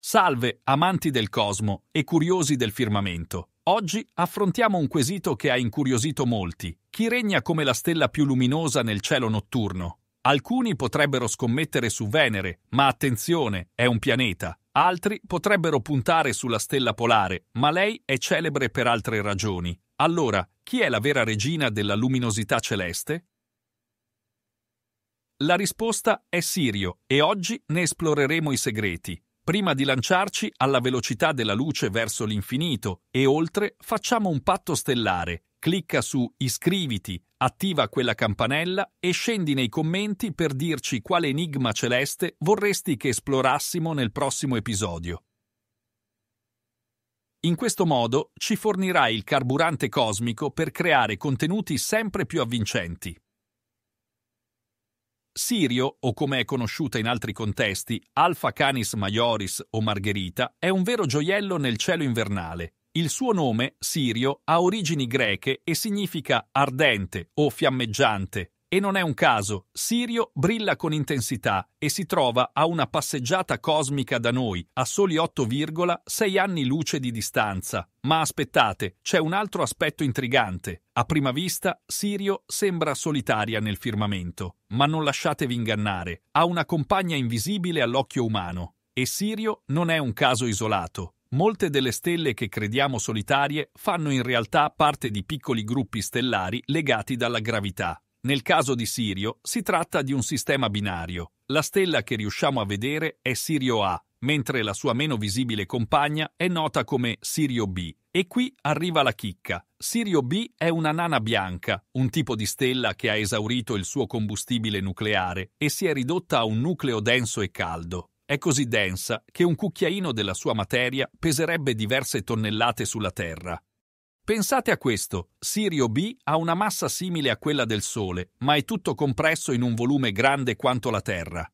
Salve, amanti del cosmo e curiosi del firmamento. Oggi affrontiamo un quesito che ha incuriosito molti. Chi regna come la stella più luminosa nel cielo notturno? Alcuni potrebbero scommettere su Venere, ma attenzione, è un pianeta. Altri potrebbero puntare sulla stella polare, ma lei è celebre per altre ragioni. Allora, chi è la vera regina della luminosità celeste? La risposta è Sirio e oggi ne esploreremo i segreti. Prima di lanciarci alla velocità della luce verso l'infinito e oltre, facciamo un patto stellare. Clicca su Iscriviti, attiva quella campanella e scendi nei commenti per dirci quale enigma celeste vorresti che esplorassimo nel prossimo episodio. In questo modo ci fornirai il carburante cosmico per creare contenuti sempre più avvincenti. Sirio, o come è conosciuta in altri contesti, Alfa Canis Maioris o Margherita, è un vero gioiello nel cielo invernale. Il suo nome, Sirio, ha origini greche e significa ardente o fiammeggiante, e non è un caso, Sirio brilla con intensità e si trova a una passeggiata cosmica da noi, a soli 8,6 anni luce di distanza. Ma aspettate, c'è un altro aspetto intrigante. A prima vista, Sirio sembra solitaria nel firmamento. Ma non lasciatevi ingannare, ha una compagna invisibile all'occhio umano. E Sirio non è un caso isolato. Molte delle stelle che crediamo solitarie fanno in realtà parte di piccoli gruppi stellari legati dalla gravità. Nel caso di Sirio si tratta di un sistema binario. La stella che riusciamo a vedere è Sirio A, mentre la sua meno visibile compagna è nota come Sirio B. E qui arriva la chicca. Sirio B è una nana bianca, un tipo di stella che ha esaurito il suo combustibile nucleare e si è ridotta a un nucleo denso e caldo. È così densa che un cucchiaino della sua materia peserebbe diverse tonnellate sulla Terra. Pensate a questo, Sirio B ha una massa simile a quella del Sole, ma è tutto compresso in un volume grande quanto la Terra.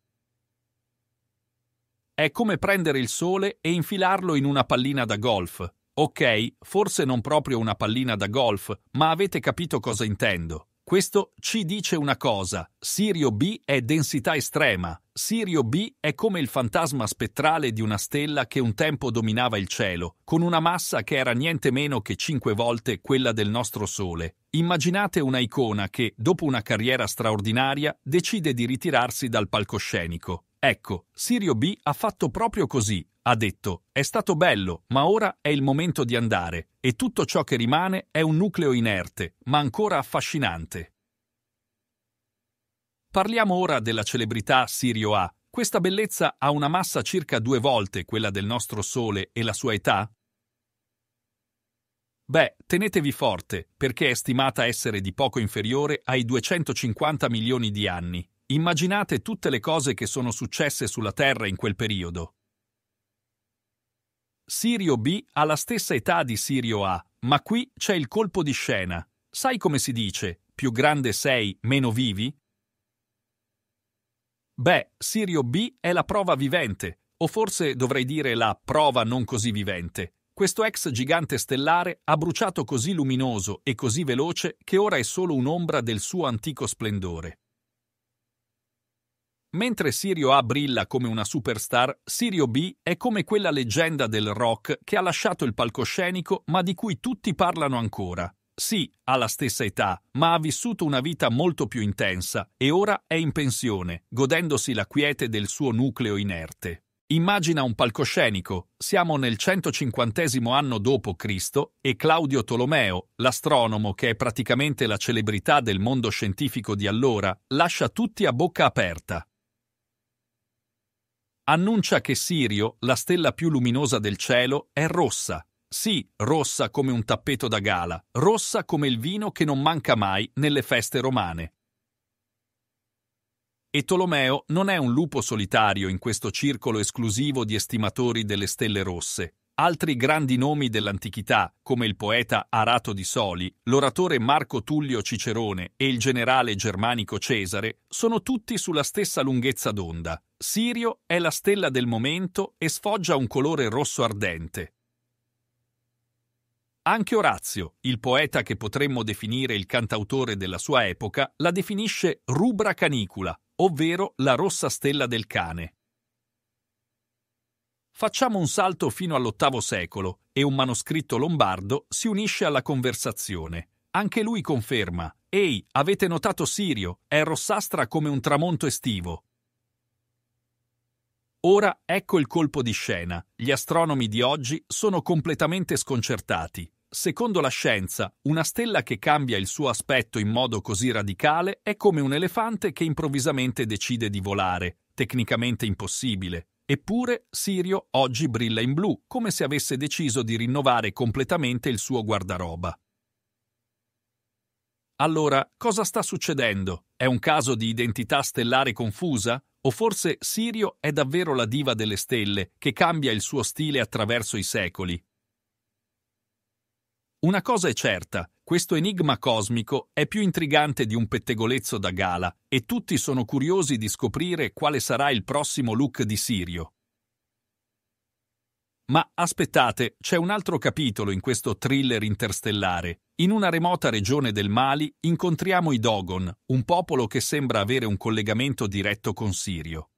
È come prendere il Sole e infilarlo in una pallina da golf. Ok, forse non proprio una pallina da golf, ma avete capito cosa intendo. Questo ci dice una cosa, Sirio B è densità estrema, Sirio B è come il fantasma spettrale di una stella che un tempo dominava il cielo, con una massa che era niente meno che cinque volte quella del nostro Sole. Immaginate una icona che, dopo una carriera straordinaria, decide di ritirarsi dal palcoscenico. Ecco, Sirio B ha fatto proprio così. Ha detto, è stato bello, ma ora è il momento di andare, e tutto ciò che rimane è un nucleo inerte, ma ancora affascinante. Parliamo ora della celebrità Sirio A. Questa bellezza ha una massa circa due volte quella del nostro Sole e la sua età? Beh, tenetevi forte, perché è stimata essere di poco inferiore ai 250 milioni di anni. Immaginate tutte le cose che sono successe sulla Terra in quel periodo. Sirio B ha la stessa età di Sirio A, ma qui c'è il colpo di scena. Sai come si dice? Più grande sei, meno vivi? Beh, Sirio B è la prova vivente, o forse dovrei dire la prova non così vivente. Questo ex gigante stellare ha bruciato così luminoso e così veloce che ora è solo un'ombra del suo antico splendore. Mentre Sirio A brilla come una superstar, Sirio B è come quella leggenda del rock che ha lasciato il palcoscenico ma di cui tutti parlano ancora. Sì, ha la stessa età, ma ha vissuto una vita molto più intensa e ora è in pensione, godendosi la quiete del suo nucleo inerte. Immagina un palcoscenico. Siamo nel 150 anno dopo Cristo e Claudio Tolomeo, l'astronomo che è praticamente la celebrità del mondo scientifico di allora, lascia tutti a bocca aperta. Annuncia che Sirio, la stella più luminosa del cielo, è rossa, sì, rossa come un tappeto da gala, rossa come il vino che non manca mai nelle feste romane. E Tolomeo non è un lupo solitario in questo circolo esclusivo di estimatori delle stelle rosse. Altri grandi nomi dell'antichità, come il poeta Arato di Soli, l'oratore Marco Tullio Cicerone e il generale germanico Cesare, sono tutti sulla stessa lunghezza d'onda. Sirio è la stella del momento e sfoggia un colore rosso ardente. Anche Orazio, il poeta che potremmo definire il cantautore della sua epoca, la definisce rubra canicula, ovvero la rossa stella del cane. Facciamo un salto fino all'VIII secolo e un manoscritto lombardo si unisce alla conversazione. Anche lui conferma: Ehi, avete notato Sirio? È rossastra come un tramonto estivo. Ora ecco il colpo di scena. Gli astronomi di oggi sono completamente sconcertati. Secondo la scienza, una stella che cambia il suo aspetto in modo così radicale è come un elefante che improvvisamente decide di volare, tecnicamente impossibile. Eppure Sirio oggi brilla in blu, come se avesse deciso di rinnovare completamente il suo guardaroba. Allora, cosa sta succedendo? È un caso di identità stellare confusa? O forse Sirio è davvero la diva delle stelle, che cambia il suo stile attraverso i secoli? Una cosa è certa, questo enigma cosmico è più intrigante di un pettegolezzo da gala e tutti sono curiosi di scoprire quale sarà il prossimo look di Sirio. Ma aspettate, c'è un altro capitolo in questo thriller interstellare. In una remota regione del Mali incontriamo i Dogon, un popolo che sembra avere un collegamento diretto con Sirio.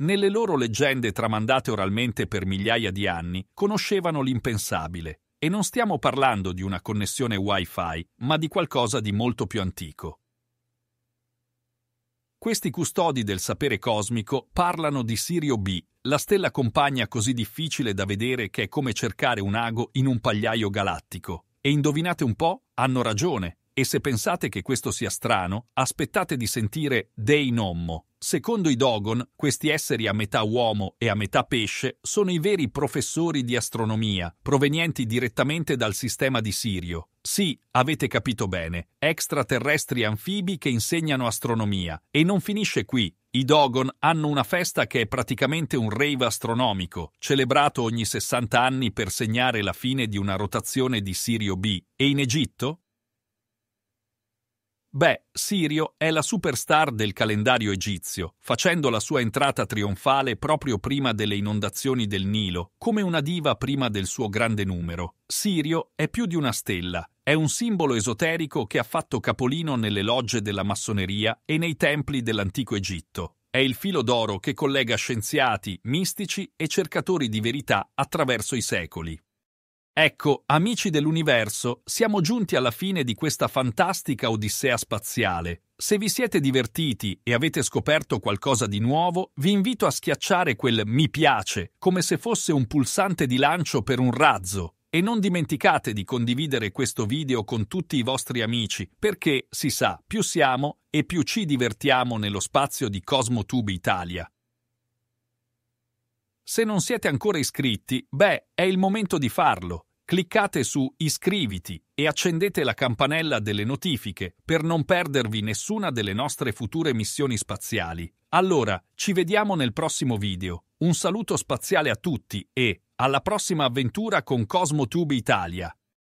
Nelle loro leggende tramandate oralmente per migliaia di anni, conoscevano l'impensabile. E non stiamo parlando di una connessione Wi-Fi, ma di qualcosa di molto più antico. Questi custodi del sapere cosmico parlano di Sirio B, la stella compagna così difficile da vedere che è come cercare un ago in un pagliaio galattico. E indovinate un po', hanno ragione. E se pensate che questo sia strano, aspettate di sentire Dei Nommo, Secondo i Dogon, questi esseri a metà uomo e a metà pesce sono i veri professori di astronomia, provenienti direttamente dal sistema di Sirio. Sì, avete capito bene, extraterrestri anfibi che insegnano astronomia. E non finisce qui. I Dogon hanno una festa che è praticamente un rave astronomico, celebrato ogni 60 anni per segnare la fine di una rotazione di Sirio B. E in Egitto, Beh, Sirio è la superstar del calendario egizio, facendo la sua entrata trionfale proprio prima delle inondazioni del Nilo, come una diva prima del suo grande numero. Sirio è più di una stella, è un simbolo esoterico che ha fatto capolino nelle logge della massoneria e nei templi dell'antico Egitto. È il filo d'oro che collega scienziati, mistici e cercatori di verità attraverso i secoli. Ecco, amici dell'universo, siamo giunti alla fine di questa fantastica odissea spaziale. Se vi siete divertiti e avete scoperto qualcosa di nuovo, vi invito a schiacciare quel mi piace, come se fosse un pulsante di lancio per un razzo. E non dimenticate di condividere questo video con tutti i vostri amici, perché, si sa, più siamo e più ci divertiamo nello spazio di CosmoTube Italia. Se non siete ancora iscritti, beh, è il momento di farlo cliccate su Iscriviti e accendete la campanella delle notifiche per non perdervi nessuna delle nostre future missioni spaziali. Allora, ci vediamo nel prossimo video. Un saluto spaziale a tutti e alla prossima avventura con Cosmo Tube Italia.